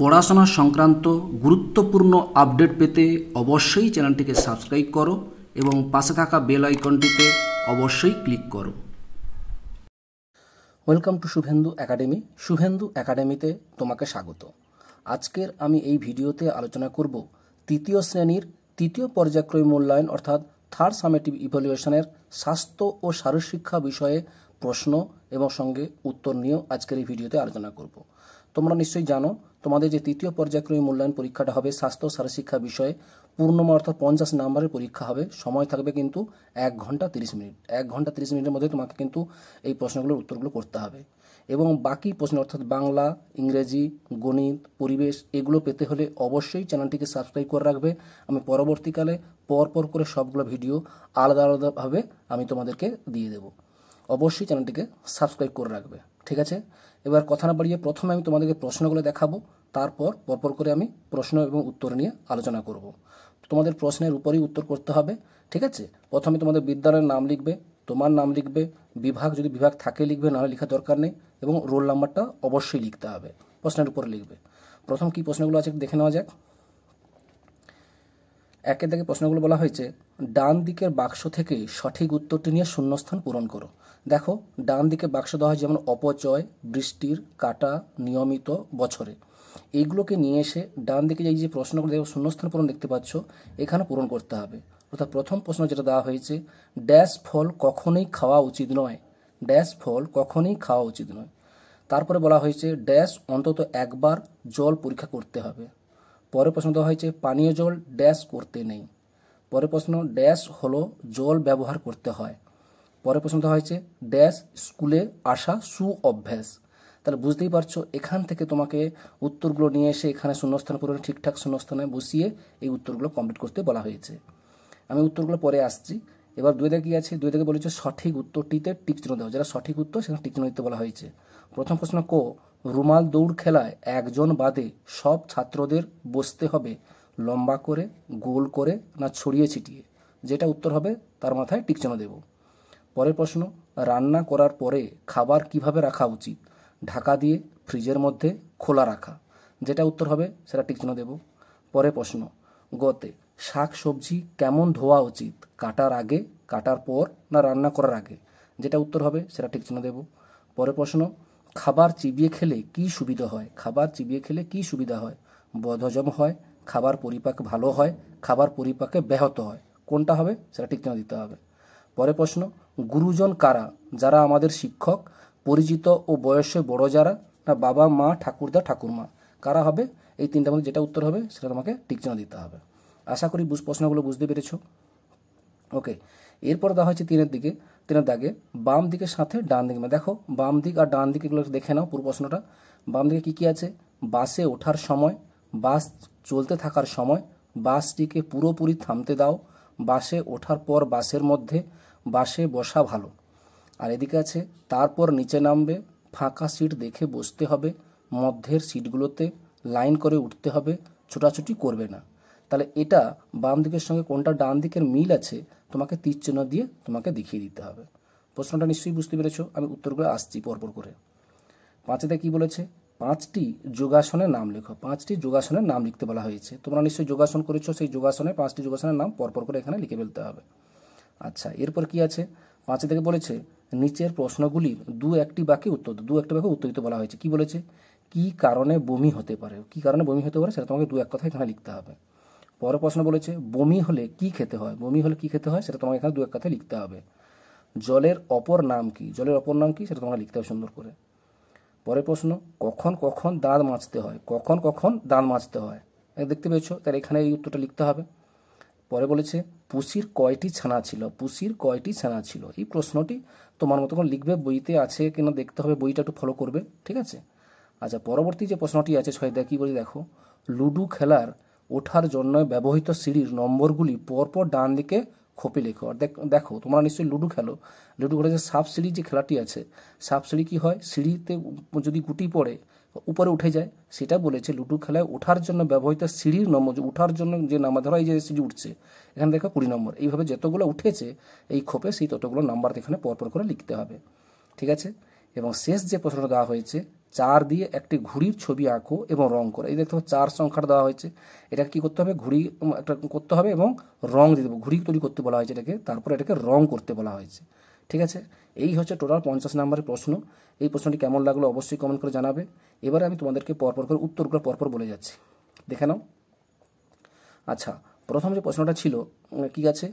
পড়াশোনা সংক্রান্ত গুরুত্বপূর্ণ আপডেট পেতে অবশ্যই চ্যানেলটিকে সাবস্ক্রাইব করো এবং পাশে থাকা বেল আইকনটিতে অবশ্যই ক্লিক করো welcome to Shubhendu Academy Shubhendu একাডেমিতে তোমাকে স্বাগত আজকের আমি এই ভিডিওতে আলোচনা করব তৃতীয় শ্রেণীর তৃতীয় পর্যায়ক্রম মূল্যায়ন অর্থাৎ থার্ড সামেটিভ ইভ্যালুয়েশনের স্বাস্থ্য ও শারীরশিক্ষা বিষয়ে প্রশ্ন এবং সঙ্গে উত্তর নিয়েও আজকের এই ভিডিওতে আলোচনা করব তোমরা নিশ্চয়ই জানো তোমাদের যে তৃতীয় পর্যায়ক্রমী মূল্যায়ন পরীক্ষাটা হবে স্বাস্থ্য শিক্ষা বিষয়ে পূর্ণম অর্থাৎ পঞ্চাশ নাম্বারের পরীক্ষা হবে সময় থাকবে কিন্তু এক ঘন্টা তিরিশ মিনিট এক ঘন্টা তিরিশ মিনিটের মধ্যে তোমাকে কিন্তু এই প্রশ্নগুলোর উত্তরগুলো করতে হবে এবং বাকি প্রশ্ন অর্থাৎ বাংলা ইংরেজি গণিত পরিবেশ এগুলো পেতে হলে অবশ্যই চ্যানেলটিকে সাবস্ক্রাইব করে রাখবে আমি পরবর্তীকালে পরপর করে সবগুলো ভিডিও আলাদা আলাদাভাবে আমি তোমাদেরকে দিয়ে দেব অবশ্যই চ্যানেলটিকে সাবস্ক্রাইব করে রাখবে ঠিক আছে এবার কথা না বাড়িয়ে প্রথমে আমি তোমাদেরকে প্রশ্নগুলো দেখাবো তারপর পরপর করে আমি প্রশ্ন এবং উত্তর নিয়ে আলোচনা করব তোমাদের প্রশ্নের উপরেই উত্তর করতে হবে ঠিক আছে প্রথমে তোমাদের বিদ্যালয়ের নাম লিখবে তোমার নাম লিখবে বিভাগ যদি বিভাগ থাকে লিখবে নাহলে লেখা দরকার নেই এবং রোল নাম্বারটা অবশ্যই লিখতে হবে প্রশ্নের উপরে লিখবে প্রথম কি প্রশ্নগুলো আছে দেখে নেওয়া যাক একে থেকে প্রশ্নগুলো বলা হয়েছে ডান দিকের বাক্স থেকে সঠিক উত্তরটি নিয়ে শূন্যস্থান পূরণ করো দেখো ডান দিকে বাক্স দেওয়া হয় যেমন অপচয় বৃষ্টির কাটা নিয়মিত বছরে এইগুলোকে নিয়ে এসে ডান দিকে এই যে প্রশ্নগুলো দেখো শূন্যস্থান পূরণ দেখতে পাচ্ছ এখানে পূরণ করতে হবে অর্থাৎ প্রথম প্রশ্ন যেটা দেওয়া হয়েছে ড্যাশ ফল কখনোই খাওয়া উচিত নয় ড্যাশ ফল কখনোই খাওয়া উচিত নয় তারপরে বলা হয়েছে ড্যাশ অন্তত একবার জল পরীক্ষা করতে হবে পরে প্রশ্ন দেওয়া হয়েছে পানীয় জল ড্যাশ করতে নেই পরের প্রশ্ন ড্যাশ হলো জল ব্যবহার করতে হয় পরে প্রশ্ন দেওয়া হয়েছে ড্যাশ স্কুলে আসা সু অভ্যাস তাহলে বুঝতেই পারছো এখান থেকে তোমাকে উত্তরগুলো নিয়ে এসে এখানে শূন্যস্থান পূরণ ঠিকঠাক শূন্যস্থানে বসিয়ে এই উত্তরগুলো কমপ্লিট করতে বলা হয়েছে আমি উত্তরগুলো পরে আসছি এবার দুই দাগে আছে দুই দেখে বলেছে সঠিক উত্তরটিতে টিক দেওয়া যারা সঠিক উত্তর সেখানে টিক দিতে বলা হয়েছে প্রথম প্রশ্ন কো রুমাল দৌড় খেলায় একজন বাদে সব ছাত্রদের বসতে হবে লম্বা করে গোল করে না ছড়িয়ে ছিটিয়ে যেটা উত্তর হবে তার মাথায় টিকচিহ্ন দেব পরের প্রশ্ন রান্না করার পরে খাবার কিভাবে রাখা উচিত ঢাকা দিয়ে ফ্রিজের মধ্যে খোলা রাখা যেটা উত্তর হবে সেটা টিকচিহ্ন দেব পরে প্রশ্ন গতে শাক সবজি কেমন ধোয়া উচিত কাটার আগে কাটার পর না রান্না করার আগে যেটা উত্তর হবে সেটা টিকচিহ্ন দেব পরে প্রশ্ন খাবার চিবিয়ে খেলে কি সুবিধা হয় খাবার চিবিয়ে খেলে কি সুবিধা হয় বদহজম হয় খাবার পরিপাক ভালো হয় খাবার পরিপাকে ব্যাহত হয় কোনটা হবে সেটা ঠিক ঠিকানা দিতে হবে পরে প্রশ্ন গুরুজন কারা যারা আমাদের শিক্ষক পরিচিত ও বয়সে বড় যারা না বাবা মা ঠাকুরদা ঠাকুরমা কারা হবে এই তিনটার মধ্যে যেটা উত্তর হবে সেটা তোমাকে ঠিকানা দিতে হবে আশা করি প্রশ্নগুলো বুঝতে পেরেছ ওকে এরপর দেওয়া হয়েছে তিনের দিকে তিনের দাগে বাম দিকের সাথে ডান দিকে মানে দেখো বাম দিক আর ডান দিক এগুলো দেখে নাও পুরো প্রশ্নটা বাম দিকে কী কী আছে বাসে ওঠার সময় বাস চলতে থাকার সময় বাসটিকে পুরোপুরি থামতে দাও বাসে ওঠার পর বাসের মধ্যে বাসে বসা ভালো আর এদিকে আছে তারপর নিচে নামবে ফাঁকা সিট দেখে বসতে হবে মধ্যের সিটগুলোতে লাইন করে উঠতে হবে ছোটাছুটি করবে না তাহলে এটা বাম দিকের সঙ্গে কোনটা ডান দিকের মিল আছে তোমাকে চিহ্ন দিয়ে তোমাকে দেখিয়ে দিতে হবে প্রশ্নটা নিশ্চয়ই বুঝতে পেরেছ আমি উত্তরগুলো আসছি পরপর করে পাঁচেতে কি বলেছে পাঁচটি যোগাসনের নাম লেখো পাঁচটি যোগাসনের নাম লিখতে বলা হয়েছে তোমরা নিশ্চয়ই যোগাসন করেছো সেই যোগাসনে পাঁচটি যোগাসনের নাম পরপর করে এখানে লিখে ফেলতে হবে আচ্ছা এরপর কি আছে পাঁচে থেকে বলেছে নিচের প্রশ্নগুলির দু একটি বাক্যে উত্তর দু একটি বাক্যে উত্তর দিতে বলা হয়েছে কি বলেছে কি কারণে বমি হতে পারে কি কারণে বমি হতে পারে সেটা তোমাকে দু এক কথা এখানে লিখতে হবে পরের প্রশ্ন বলেছে বমি হলে কি খেতে হয় বমি হলে কি খেতে হয় সেটা তোমাকে এখানে দু এক কথা লিখতে হবে জলের অপর নাম কি জলের অপর নাম কি সেটা তোমাকে লিখতে হবে সুন্দর করে পরের প্রশ্ন কখন কখন দাঁত মাজতে হয় কখন কখন দাঁত মাজতে হয় দেখতে পেয়েছো তাহলে এখানে এই উত্তরটা লিখতে হবে পরে বলেছে পুষির কয়টি ছানা ছিল পুষির কয়টি ছানা ছিল এই প্রশ্নটি তোমার মতো করে লিখবে বইতে আছে কিনা দেখতে হবে বইটা একটু ফলো করবে ঠিক আছে আচ্ছা পরবর্তী যে প্রশ্নটি আছে ছয় দেখি বলি দেখো লুডু খেলার ওঠার জন্য ব্যবহৃত সিঁড়ির নম্বরগুলি পরপর ডান দিকে খোপে লেখো আর দেখো তোমরা নিশ্চয়ই লুডু খেলো লুডো খেলে যে সাপ সিঁড়ি যে খেলাটি আছে সাপ সিঁড়ি কী হয় সিঁড়িতে যদি গুটি পড়ে উপরে উঠে যায় সেটা বলেছে লুডো খেলায় ওঠার জন্য ব্যবহৃত সিঁড়ির নম্বর ওঠার জন্য যে নাম্বার ধরো এই যে সিঁড়ি উঠছে এখানে দেখো কুড়ি নম্বর এইভাবে যতগুলো উঠেছে এই খোপে সেই ততগুলো নাম্বার এখানে পরপর করে লিখতে হবে ঠিক আছে এবং শেষ যে প্রশ্নটা দেওয়া হয়েছে চার দিয়ে একটি ঘুড়ির ছবি আঁকো এবং রং করো এই দেখতে চার সংখ্যাটা দেওয়া হয়েছে এটা কি করতে হবে ঘুড়ি একটা করতে হবে এবং রং দিতে হবে ঘুড়ি তৈরি করতে বলা হয়েছে এটাকে তারপরে এটাকে রং করতে বলা হয়েছে ঠিক আছে এই হচ্ছে টোটাল পঞ্চাশ নম্বরের প্রশ্ন এই প্রশ্নটি কেমন লাগলো অবশ্যই কমেন্ট করে জানাবে এবারে আমি তোমাদেরকে পরপর করে উত্তরগুলো পরপর বলে যাচ্ছি দেখে নাও আচ্ছা প্রথম যে প্রশ্নটা ছিল কি আছে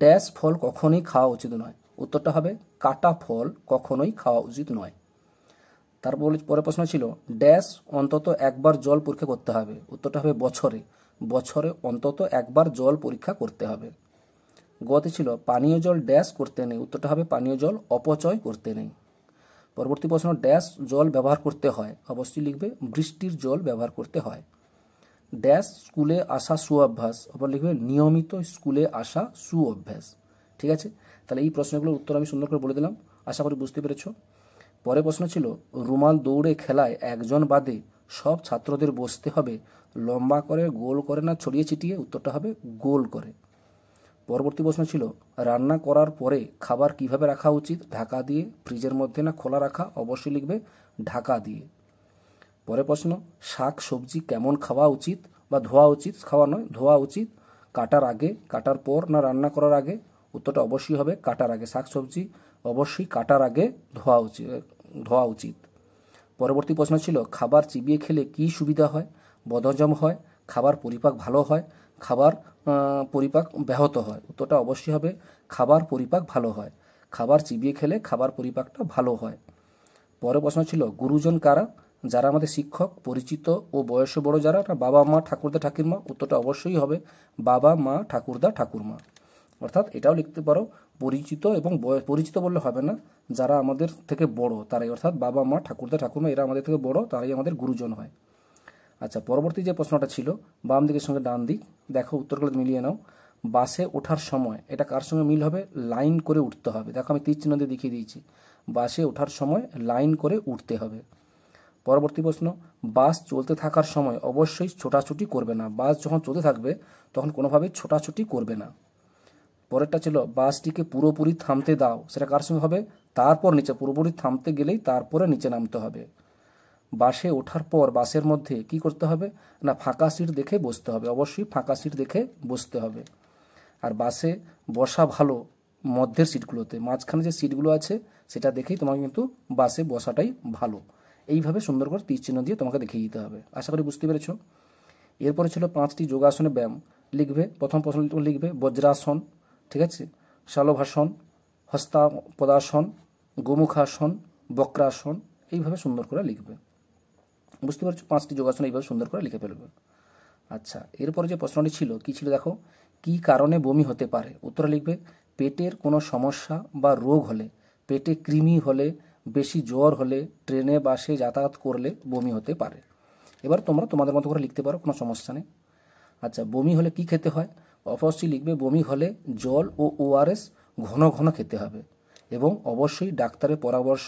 ড্যাশ ফল কখনোই খাওয়া উচিত নয় উত্তরটা হবে কাটা ফল কখনোই খাওয়া উচিত নয় তারপর পরে প্রশ্ন ছিল ড্যাশ অন্তত একবার জল পরীক্ষা করতে হবে উত্তরটা হবে বছরে বছরে অন্তত একবার জল পরীক্ষা করতে হবে গতি ছিল পানীয় জল ড্যাশ করতে নেই উত্তরটা হবে পানীয় জল অপচয় করতে নেই পরবর্তী প্রশ্ন ড্যাশ জল ব্যবহার করতে হয় অবশ্যই লিখবে বৃষ্টির জল ব্যবহার করতে হয় ড্যাশ স্কুলে আসা সুঅভ্যাস আবার লিখবে নিয়মিত স্কুলে আসা সুঅভ্যাস ঠিক আছে তাহলে এই প্রশ্নগুলোর উত্তর আমি সুন্দর করে বলে দিলাম আশা করি বুঝতে পেরেছো পরে প্রশ্ন ছিল রুমাল দৌড়ে খেলায় একজন বাদে সব ছাত্রদের বসতে হবে লম্বা করে গোল করে না ছড়িয়ে ছিটিয়ে উত্তরটা হবে গোল করে পরবর্তী প্রশ্ন ছিল রান্না করার পরে খাবার কিভাবে রাখা উচিত ঢাকা দিয়ে ফ্রিজের মধ্যে না খোলা রাখা অবশ্যই লিখবে ঢাকা দিয়ে পরে প্রশ্ন শাক সবজি কেমন খাওয়া উচিত বা ধোয়া উচিত খাওয়া নয় ধোয়া উচিত কাটার আগে কাটার পর না রান্না করার আগে উত্তরটা অবশ্যই হবে কাটার আগে শাক সবজি অবশ্যই কাটার আগে ধোয়া উচিত ধোয়া উচিত পরবর্তী প্রশ্ন ছিল খাবার চিবিয়ে খেলে কি সুবিধা হয় বদহজম হয় খাবার পরিপাক ভালো হয় খাবার পরিপাক ব্যাহত হয় উত্তরটা অবশ্যই হবে খাবার পরিপাক ভালো হয় খাবার চিবিয়ে খেলে খাবার পরিপাকটা ভালো হয় পরের প্রশ্ন ছিল গুরুজন কারা যারা আমাদের শিক্ষক পরিচিত ও বয়সে বড় যারা বাবা মা ঠাকুরদা ঠাকুরমা উত্তরটা অবশ্যই হবে বাবা মা ঠাকুরদা ঠাকুরমা অর্থাৎ এটাও লিখতে পারো পরিচিত এবং পরিচিত বললে হবে না যারা আমাদের থেকে বড় তারাই অর্থাৎ বাবা মা ঠাকুরদা ঠাকুরমা এরা আমাদের থেকে বড় তারাই আমাদের গুরুজন হয় আচ্ছা পরবর্তী যে প্রশ্নটা ছিল বাম দিকের সঙ্গে ডান দিক দেখো উত্তরগুলো মিলিয়ে নাও বাসে ওঠার সময় এটা কার সঙ্গে মিল হবে লাইন করে উঠতে হবে দেখো আমি তীর চিহ্ন দিয়ে দেখিয়ে দিয়েছি বাসে ওঠার সময় লাইন করে উঠতে হবে পরবর্তী প্রশ্ন বাস চলতে থাকার সময় অবশ্যই ছোটাছুটি করবে না বাস যখন চলতে থাকবে তখন কোনোভাবেই ছোটাছুটি করবে না পরেরটা ছিল বাসটিকে পুরোপুরি থামতে দাও সেটা কার সঙ্গে হবে তারপর নিচে পুরোপুরি থামতে গেলেই তারপরে নিচে নামতে হবে বাসে ওঠার পর বাসের মধ্যে কি করতে হবে না ফাঁকা সিট দেখে বসতে হবে অবশ্যই ফাঁকা সিট দেখে বসতে হবে আর বাসে বসা ভালো মধ্যের সিটগুলোতে মাঝখানে যে সিটগুলো আছে সেটা দেখেই তোমাকে কিন্তু বাসে বসাটাই ভালো এইভাবে সুন্দর করে তীর চিহ্ন দিয়ে তোমাকে দেখিয়ে দিতে হবে আশা করি বুঝতে পেরেছ এরপরে ছিল পাঁচটি যোগাসনে ব্যায়াম লিখবে প্রথম প্রশ্ন লিখবে বজ্রাসন ঠিক আছে শালভাসন হস্তাপদাসন গোমুখাসন বক্রাসন এইভাবে সুন্দর করে লিখবে বুঝতে পারছো পাঁচটি যোগাসন এইভাবে সুন্দর করে লিখে ফেলবে আচ্ছা এরপরে যে প্রশ্নটি ছিল কি ছিল দেখো কি কারণে বমি হতে পারে উত্তরে লিখবে পেটের কোনো সমস্যা বা রোগ হলে পেটে কৃমি হলে বেশি জ্বর হলে ট্রেনে বাসে যাতায়াত করলে বমি হতে পারে এবার তোমরা তোমাদের মতো করে লিখতে পারো কোনো সমস্যা নেই আচ্ছা বমি হলে কি খেতে হয় অপরটি লিখবে বমি হলে জল ও ওআরএস ঘন ঘন খেতে হবে এবং অবশ্যই ডাক্তারের পরামর্শ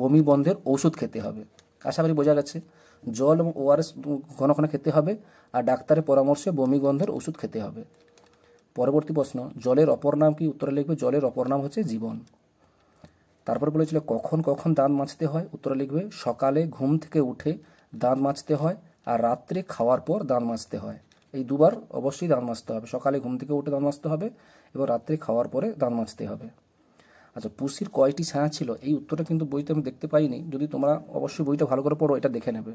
বমি বন্ধের ওষুধ খেতে হবে আশা করি বোঝা গেছে জল এবং ওআরএস ঘন ঘন খেতে হবে আর ডাক্তারের পরামর্শে বমি গন্ধের ওষুধ খেতে হবে পরবর্তী প্রশ্ন জলের অপর নাম কি উত্তরে লিখবে জলের অপর নাম হচ্ছে জীবন তারপর বলেছিল কখন কখন দাঁত মাজতে হয় উত্তরে লিখবে সকালে ঘুম থেকে উঠে দাঁত মাজতে হয় আর রাত্রে খাওয়ার পর দাঁত মাজতে হয় এই দুবার অবশ্যই দাঁত মাজতে হবে সকালে ঘুম থেকে উঠে দাঁত মাজতে হবে এবং রাত্রে খাওয়ার পরে দাঁত মাজতে হবে আচ্ছা পুষির কয়টি ছায়া ছিল এই উত্তরটা কিন্তু বইতে আমি দেখতে পাইনি যদি তোমরা অবশ্যই বইটা ভালো করে পড়ো এটা দেখে নেবে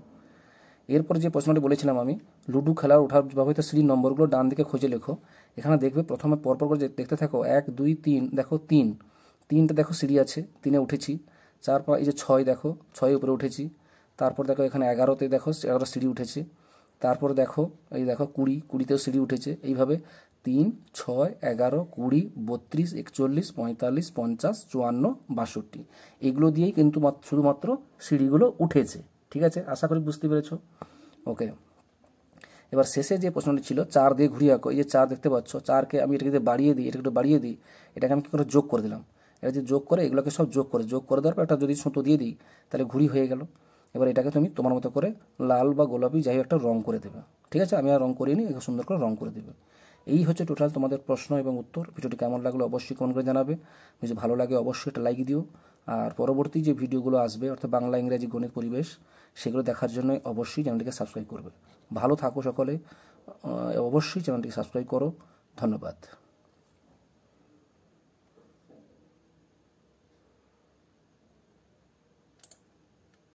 এরপর যে প্রশ্নটি বলেছিলাম আমি লুডু খেলার ওঠার ব্যবহৃত সিঁড়ির নম্বরগুলো ডান দিকে খুঁজে লেখো এখানে দেখবে প্রথমে পরপর করে দেখতে থাকো এক দুই তিন দেখো তিন তিনটা দেখো সিঁড়ি আছে তিনে উঠেছি চার পাঁচ এই যে ছয় দেখো ছয় উপরে উঠেছি তারপর দেখো এখানে এগারোতে দেখো এগারো সিঁড়ি উঠেছে তারপর দেখো এই দেখো কুড়ি কুড়িতেও সিঁড়ি উঠেছে এইভাবে তিন ছয় এগারো কুড়ি বত্রিশ একচল্লিশ পঁয়তাল্লিশ পঞ্চাশ চুয়ান্ন বাষট্টি এগুলো দিয়েই কিন্তু শুধুমাত্র সিঁড়িগুলো উঠেছে ঠিক আছে আশা করি বুঝতে পেরেছ ওকে এবার শেষে যে প্রশ্নটি ছিল চার দিয়ে ঘুরিয়ে আঁকো এই যে চার দেখতে পাচ্ছ চারকে আমি এটাকে বাড়িয়ে দিই এটাকে একটু বাড়িয়ে দিই এটাকে আমি কী করে যোগ করে দিলাম এটা যে যোগ করে এগুলোকে সব যোগ করে যোগ করে দেওয়ার পর একটা যদি সুতো দিয়ে দিই তাহলে ঘুরি হয়ে গেল এবার এটাকে তুমি তোমার মতো করে লাল বা গোলাপি যাই একটা রং করে দেবে ঠিক আছে আমি আর রং করিনি একে সুন্দর করে রং করে দেবে এই হচ্ছে টোটাল তোমাদের প্রশ্ন এবং উত্তর ভিডিওটি কেমন লাগলো অবশ্যই কমেন্ট করে জানাবে যদি ভালো লাগে অবশ্যই একটা লাইক দিও আর পরবর্তী যে ভিডিওগুলো আসবে অর্থাৎ বাংলা ইংরাজি গণিত পরিবেশ সেগুলো দেখার জন্য অবশ্যই চ্যানেলটিকে সাবস্ক্রাইব করবে ভালো থাকো সকলে অবশ্যই চ্যানেলটিকে সাবস্ক্রাইব করো ধন্যবাদ